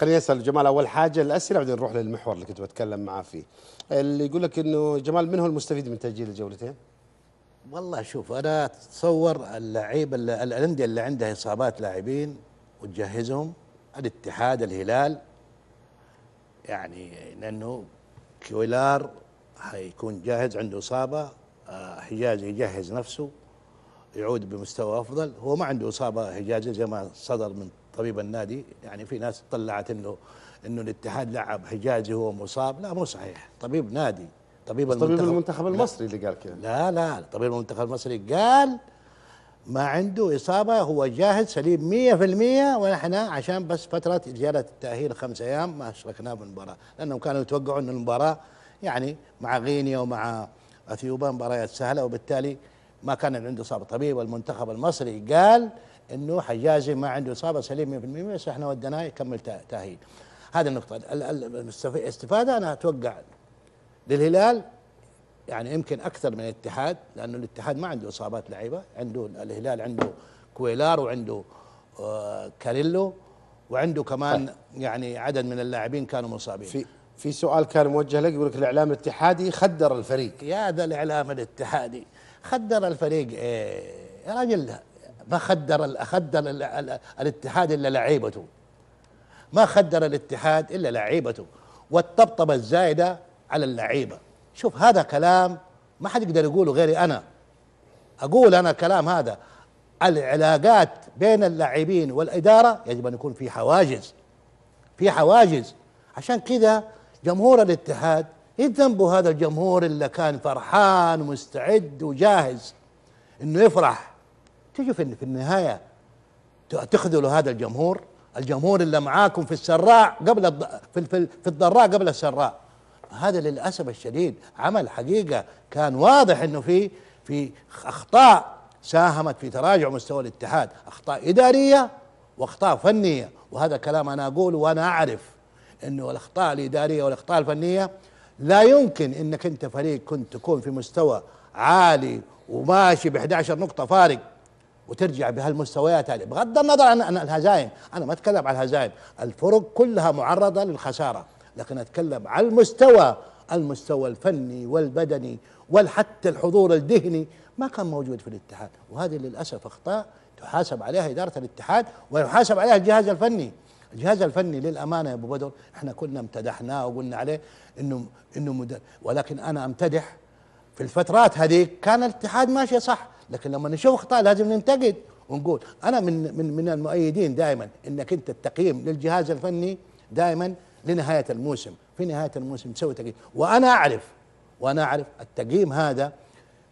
خليني اسال جمال اول حاجه الاسئله بعدين نروح للمحور اللي كنت بتكلم معاه فيه. اللي يقول لك انه جمال من هو المستفيد من تاجيل الجولتين؟ والله شوف انا اتصور اللعيب الانديه اللي عندها اصابات لاعبين وتجهزهم الاتحاد الهلال يعني لانه كويلار حيكون جاهز عنده اصابه آه، حجازي يجهز نفسه يعود بمستوى افضل هو ما عنده اصابه حجازي زي ما صدر من طبيب النادي يعني في ناس طلعت انه انه الاتحاد لعب حجازي هو مصاب لا مو صحيح طبيب نادي طبيب المنتخب طبيب المنتخب المصري اللي قال كذا لا لا طبيب المنتخب المصري قال ما عنده إصابة هو جاهز سليم 100% ونحن عشان بس فترة زيادة التأهيل خمس أيام ما أشركناه بالمباراة لأنهم كانوا يتوقعوا أن المباراة يعني مع غينيا ومع أثيوبيا مباريات سهلة وبالتالي ما كان عنده اصابه طبيب والمنتخب المصري قال انه حجازي ما عنده اصابه سليم 100% بس احنا وديناه يكمل تاهيل هذه النقطه الاستفاده انا اتوقع للهلال يعني يمكن اكثر من الاتحاد لانه الاتحاد ما عنده اصابات لعيبه عنده الهلال عنده كويلار وعنده آه، كاريلو وعنده كمان يعني عدد من اللاعبين كانوا مصابين في في سؤال كان موجه لك يقول لك الاعلام الاتحادي خدر الفريق يا ذا الاعلام الاتحادي خدر الفريق إيه، يا راجل ما خدر خدر الاتحاد الا لعيبته ما خدر الاتحاد الا لعيبته والطبطبه الزايده على اللعيبه شوف هذا كلام ما حد يقدر يقوله غيري انا اقول انا الكلام هذا العلاقات بين اللاعبين والاداره يجب ان يكون في حواجز في حواجز عشان كذا جمهور الاتحاد ايه ذنب هذا الجمهور اللي كان فرحان ومستعد وجاهز انه يفرح تجي في النهايه تخذلوا هذا الجمهور الجمهور اللي معاكم في السراء قبل الض... في, في, في الضراء قبل السراء هذا للاسف الشديد عمل حقيقه كان واضح انه في في اخطاء ساهمت في تراجع مستوى الاتحاد اخطاء اداريه واخطاء فنيه وهذا كلام انا اقوله وانا اعرف انه الاخطاء الاداريه والاخطاء الفنيه لا يمكن انك انت فريق كنت تكون في مستوى عالي وماشي ب 11 نقطه فارق وترجع بهالمستويات هذه بغض النظر عن الهزائم انا ما اتكلم عن الهزائم الفرق كلها معرضه للخساره لكن اتكلم على المستوى المستوى الفني والبدني والحتى الحضور الذهني ما كان موجود في الاتحاد وهذه للاسف اخطاء تحاسب عليها اداره الاتحاد ويحاسب عليها الجهاز الفني الجهاز الفني للامانه يا ابو بدر احنا كنا امتدحناه وقلنا عليه انه انه مدرب ولكن انا امتدح في الفترات هذه كان الاتحاد ماشي صح لكن لما نشوف اخطاء لازم ننتقد ونقول انا من من من المؤيدين دائما انك انت التقييم للجهاز الفني دائما لنهايه الموسم في نهايه الموسم تسوي تقييم وانا اعرف وانا اعرف التقييم هذا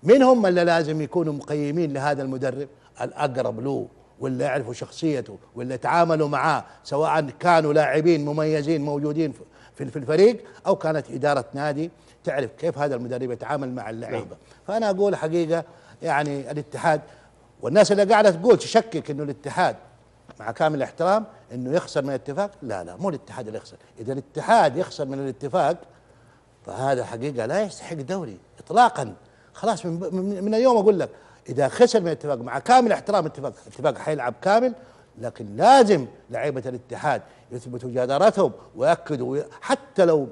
من هم اللي لازم يكونوا مقيمين لهذا المدرب الاقرب له ولا يعرفوا شخصيته ولا يتعاملوا معاه سواء كانوا لاعبين مميزين موجودين في الفريق او كانت اداره نادي تعرف كيف هذا المدرب يتعامل مع اللعيبه نعم. فانا اقول حقيقه يعني الاتحاد والناس اللي قاعده تقول تشكك انه الاتحاد مع كامل الاحترام انه يخسر من الاتفاق لا لا مو الاتحاد اللي يخسر اذا الاتحاد يخسر من الاتفاق فهذا حقيقه لا يستحق دوري اطلاقا خلاص من, من, من اليوم اقول لك اذا خسر من الاتفاق مع كامل احترام الاتفاق الاتفاق حيلعب كامل لكن لازم لعيبه الاتحاد يثبتوا جدارتهم ويأكدوا حتى لو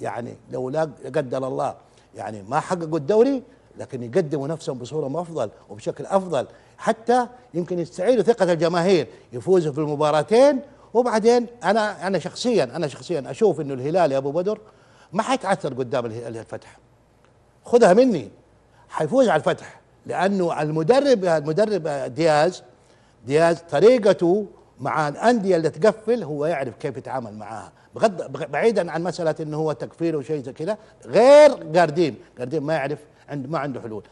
يعني لو لا قدر الله يعني ما حققوا الدوري لكن يقدموا نفسهم بصوره افضل وبشكل افضل حتى يمكن يستعيدوا ثقه الجماهير يفوزوا في المباراتين وبعدين انا انا شخصيا انا شخصيا اشوف انه الهلال يا ابو بدر ما حيتعثر قدام الفتح خذها مني حيفوز على الفتح لانه المدرب المدرب دياز دياز طريقته مع الانديه اللي تقفل هو يعرف كيف يتعامل معاها بغض بعيدا عن مساله انه هو تكفير وشيء زي كذا غير جاردين جاردين ما يعرف عند ما عنده حلول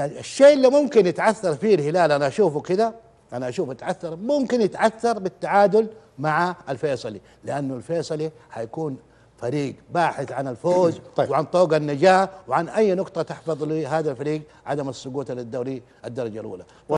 الشيء اللي ممكن يتعثر فيه الهلال انا اشوفه كذا انا اشوفه يتعثر ممكن يتعثر بالتعادل مع الفيصلي لانه الفيصلي حيكون فريق باحث عن الفوز طيب. وعن طوق النجاة وعن أي نقطة تحفظ لهذا الفريق عدم السقوط للدوري الدرجة الأولى